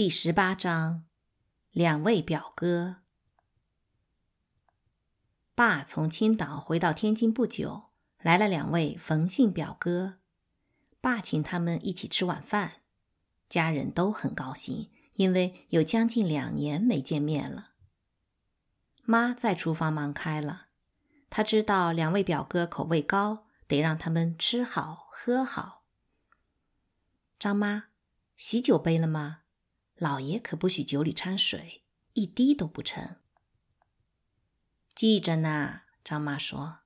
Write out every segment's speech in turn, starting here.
第十八章，两位表哥。爸从青岛回到天津不久，来了两位冯姓表哥，爸请他们一起吃晚饭，家人都很高兴，因为有将近两年没见面了。妈在厨房忙开了，她知道两位表哥口味高，得让他们吃好喝好。张妈，喜酒杯了吗？老爷可不许酒里掺水，一滴都不成。记着呢，张妈说。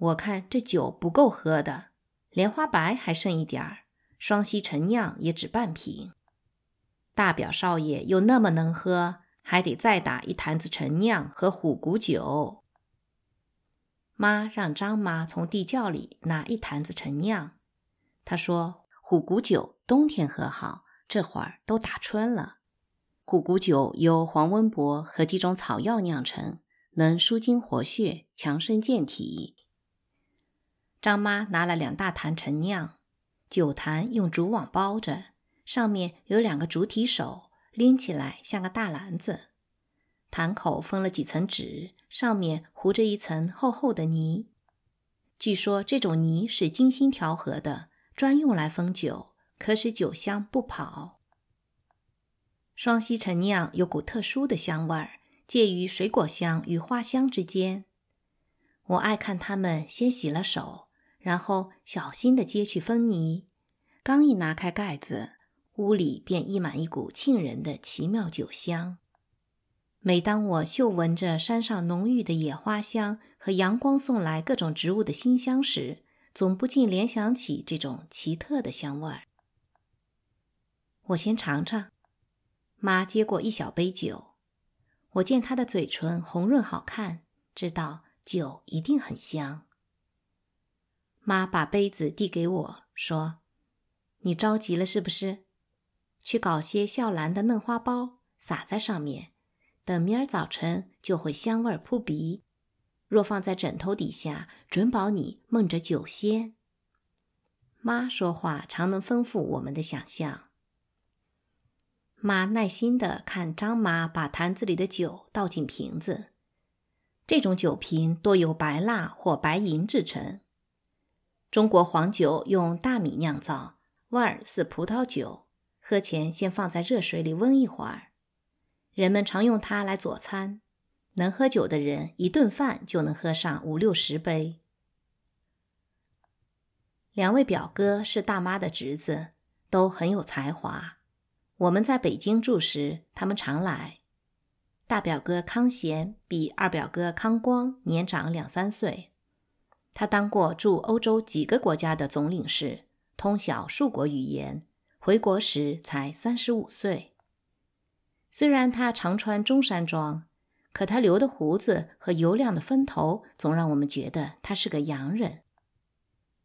我看这酒不够喝的，莲花白还剩一点儿，双溪陈酿也只半瓶。大表少爷又那么能喝，还得再打一坛子陈酿和虎骨酒。妈让张妈从地窖里拿一坛子陈酿，她说虎骨酒冬天喝好。这会儿都打穿了。虎骨酒由黄温伯和几种草药酿成，能舒筋活血、强身健体。张妈拿了两大坛陈酿，酒坛用竹网包着，上面有两个竹提手，拎起来像个大篮子。坛口封了几层纸，上面糊着一层厚厚的泥。据说这种泥是精心调和的，专用来封酒。可使酒香不跑。双溪陈酿有股特殊的香味儿，介于水果香与花香之间。我爱看他们先洗了手，然后小心地揭去风泥。刚一拿开盖子，屋里便溢满一股沁人的奇妙酒香。每当我嗅闻着山上浓郁的野花香和阳光送来各种植物的馨香时，总不禁联想起这种奇特的香味儿。我先尝尝，妈接过一小杯酒，我见她的嘴唇红润好看，知道酒一定很香。妈把杯子递给我说：“你着急了是不是？去搞些笑兰的嫩花苞撒在上面，等明儿早晨就会香味扑鼻。若放在枕头底下，准保你梦着酒仙。”妈说话常能丰富我们的想象。妈耐心的看张妈把坛子里的酒倒进瓶子。这种酒瓶多由白蜡或白银制成。中国黄酒用大米酿造，味儿似葡萄酒。喝前先放在热水里温一会儿。人们常用它来佐餐。能喝酒的人一顿饭就能喝上五六十杯。两位表哥是大妈的侄子，都很有才华。我们在北京住时，他们常来。大表哥康贤比二表哥康光年长两三岁。他当过驻欧洲几个国家的总领事，通晓数国语言。回国时才三十五岁。虽然他常穿中山装，可他留的胡子和油亮的分头，总让我们觉得他是个洋人。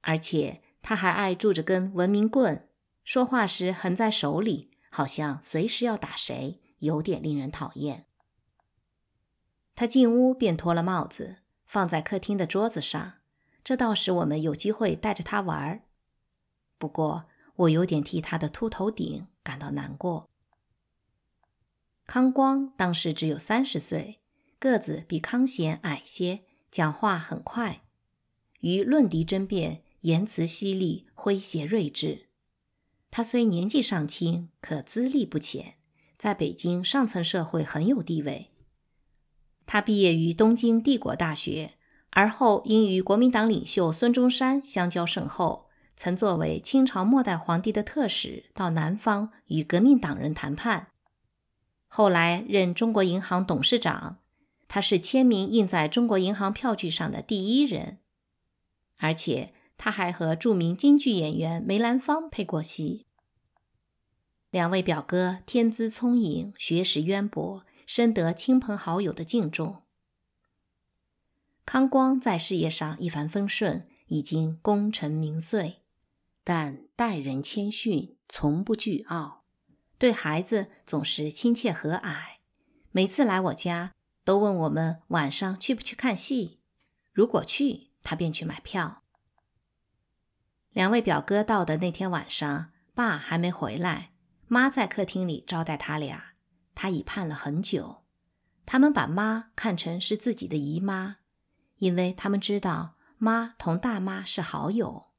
而且他还爱拄着根文明棍，说话时横在手里。好像随时要打谁，有点令人讨厌。他进屋便脱了帽子，放在客厅的桌子上，这倒使我们有机会带着他玩儿。不过，我有点替他的秃头顶感到难过。康光当时只有三十岁，个子比康贤矮些，讲话很快，与论敌争辩，言辞犀利，诙谐睿智。他虽年纪尚轻，可资历不浅，在北京上层社会很有地位。他毕业于东京帝国大学，而后因与国民党领袖孙中山相交甚厚，曾作为清朝末代皇帝的特使到南方与革命党人谈判。后来任中国银行董事长，他是签名印在中国银行票据上的第一人，而且。他还和著名京剧演员梅兰芳配过戏。两位表哥天资聪颖，学识渊博，深得亲朋好友的敬重。康光在事业上一帆风顺，已经功成名遂，但待人谦逊，从不倨傲，对孩子总是亲切和蔼。每次来我家，都问我们晚上去不去看戏。如果去，他便去买票。两位表哥到的那天晚上，爸还没回来，妈在客厅里招待他俩。他已盼了很久。他们把妈看成是自己的姨妈，因为他们知道妈同大妈是好友，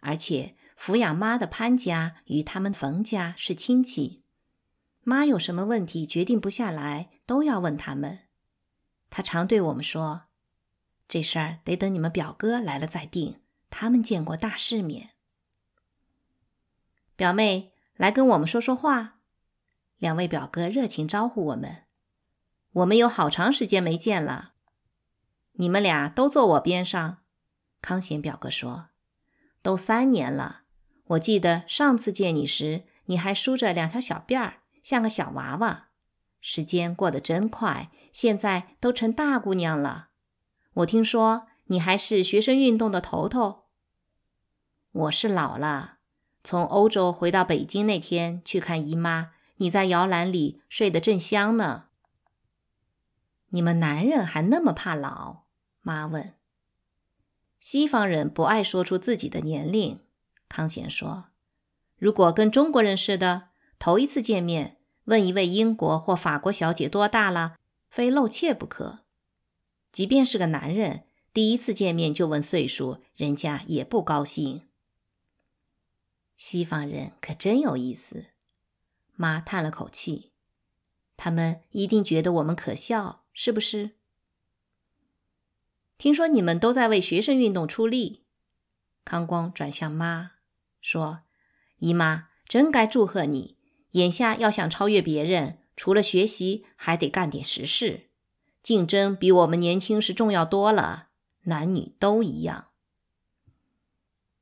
而且抚养妈的潘家与他们冯家是亲戚。妈有什么问题决定不下来，都要问他们。他常对我们说：“这事儿得等你们表哥来了再定。”他们见过大世面，表妹来跟我们说说话。两位表哥热情招呼我们，我们有好长时间没见了。你们俩都坐我边上。康贤表哥说：“都三年了，我记得上次见你时，你还梳着两条小辫儿，像个小娃娃。时间过得真快，现在都成大姑娘了。我听说你还是学生运动的头头。”我是老了，从欧洲回到北京那天去看姨妈，你在摇篮里睡得正香呢。你们男人还那么怕老？妈问。西方人不爱说出自己的年龄，康贤说，如果跟中国人似的，头一次见面问一位英国或法国小姐多大了，非露怯不可。即便是个男人，第一次见面就问岁数，人家也不高兴。西方人可真有意思，妈叹了口气，他们一定觉得我们可笑，是不是？听说你们都在为学生运动出力，康光转向妈说：“姨妈，真该祝贺你。眼下要想超越别人，除了学习，还得干点实事。竞争比我们年轻时重要多了，男女都一样。”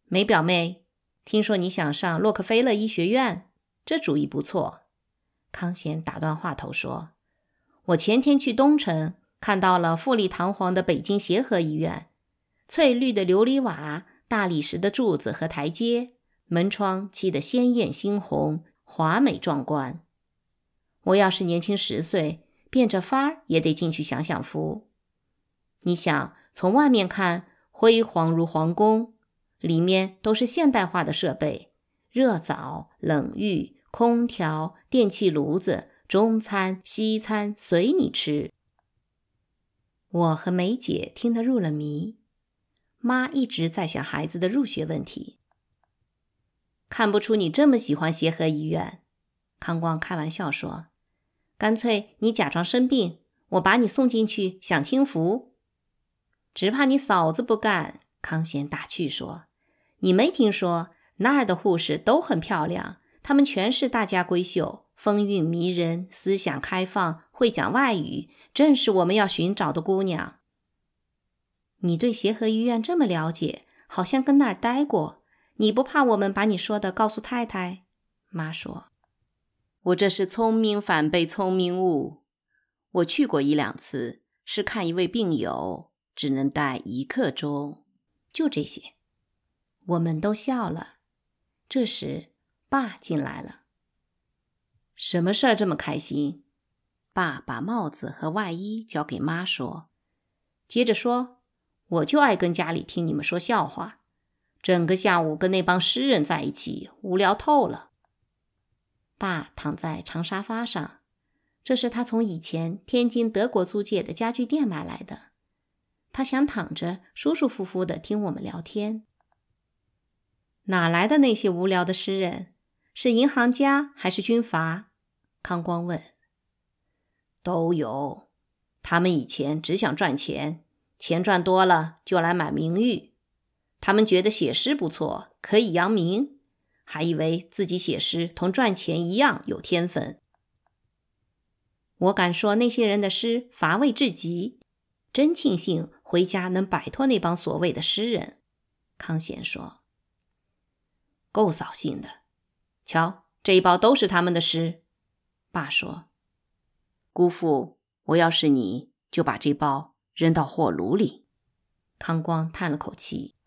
梅表妹。听说你想上洛克菲勒医学院，这主意不错。康贤打断话头说：“我前天去东城，看到了富丽堂皇的北京协和医院，翠绿的琉璃瓦、大理石的柱子和台阶，门窗砌得鲜艳猩红，华美壮观。我要是年轻十岁，变着法儿也得进去享享福。你想，从外面看，辉煌如皇宫。”里面都是现代化的设备，热澡、冷浴、空调、电器、炉子，中餐、西餐随你吃。我和梅姐听得入了迷，妈一直在想孩子的入学问题。看不出你这么喜欢协和医院，康光开玩笑说：“干脆你假装生病，我把你送进去享清福。”只怕你嫂子不干，康贤打趣说。你没听说那儿的护士都很漂亮，她们全是大家闺秀，风韵迷人，思想开放，会讲外语，正是我们要寻找的姑娘。你对协和医院这么了解，好像跟那儿待过，你不怕我们把你说的告诉太太？妈说，我这是聪明反被聪明误。我去过一两次，是看一位病友，只能待一刻钟，就这些。我们都笑了。这时，爸进来了。什么事儿这么开心？爸把帽子和外衣交给妈，说：“接着说，我就爱跟家里听你们说笑话。整个下午跟那帮诗人在一起，无聊透了。”爸躺在长沙发上，这是他从以前天津德国租界的家具店买来的。他想躺着舒舒服服的听我们聊天。哪来的那些无聊的诗人？是银行家还是军阀？康光问。都有，他们以前只想赚钱，钱赚多了就来买名誉。他们觉得写诗不错，可以扬名，还以为自己写诗同赚钱一样有天分。我敢说那些人的诗乏味至极，真庆幸回家能摆脱那帮所谓的诗人。康贤说。够扫兴的，瞧这一包都是他们的诗。爸说：“姑父，我要是你就把这包扔到火炉里。”康光叹了口气。